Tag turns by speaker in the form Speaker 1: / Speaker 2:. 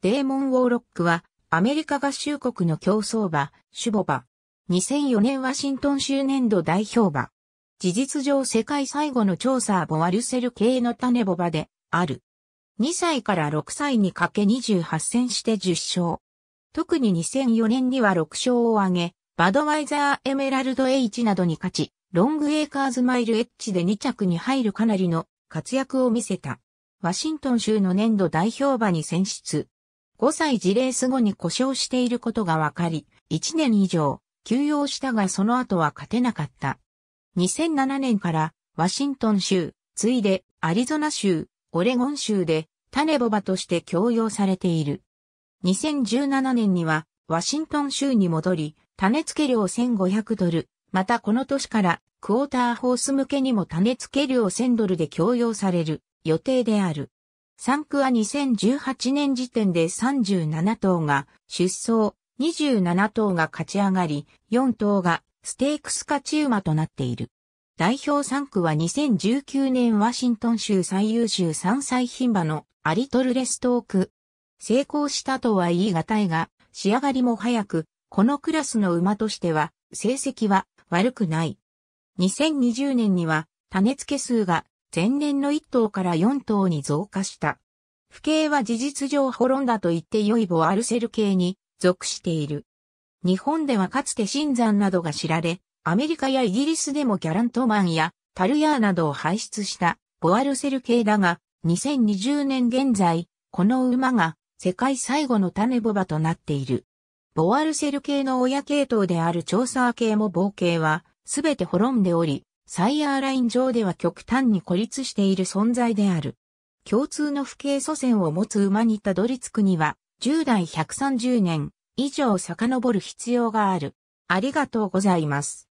Speaker 1: デーモン・ウォーロックは、アメリカ合衆国の競争馬、シュボバ。2004年ワシントン州年度代表馬。事実上世界最後の調査ボワルセル系の種ボバで、ある。2歳から6歳にかけ28戦して10勝。特に2004年には6勝を挙げ、バドワイザーエメラルド H などに勝ち、ロングエーカーズマイルエッジで2着に入るかなりの活躍を見せた。ワシントン州の年度代表馬に選出。5歳児レース後に故障していることが分かり、1年以上休養したがその後は勝てなかった。2007年からワシントン州、ついでアリゾナ州、オレゴン州で種ボバとして強要されている。2017年にはワシントン州に戻り、種付け料1500ドル、またこの年からクォーターホース向けにも種付け料1000ドルで強要される予定である。3区は2018年時点で37頭が出走、27頭が勝ち上がり、4頭がステークス勝ち馬となっている。代表3区は2019年ワシントン州最優秀3歳牝馬のアリトルレストーク。成功したとは言い難いが、仕上がりも早く、このクラスの馬としては、成績は悪くない。2020年には、種付け数が前年の1頭から4頭に増加した。父景は事実上滅んだと言って良いボアルセル系に属している。日本ではかつて新山などが知られ、アメリカやイギリスでもギャラントマンやタルヤーなどを排出したボアルセル系だが、2020年現在、この馬が世界最後の種ボバとなっている。ボアルセル系の親系統であるチョーサー系も棒系はすべて滅んでおり、サイヤーライン上では極端に孤立している存在である。共通の父景祖先を持つ馬にたどり着くには、10代130年以上遡る必要がある。ありがとうございます。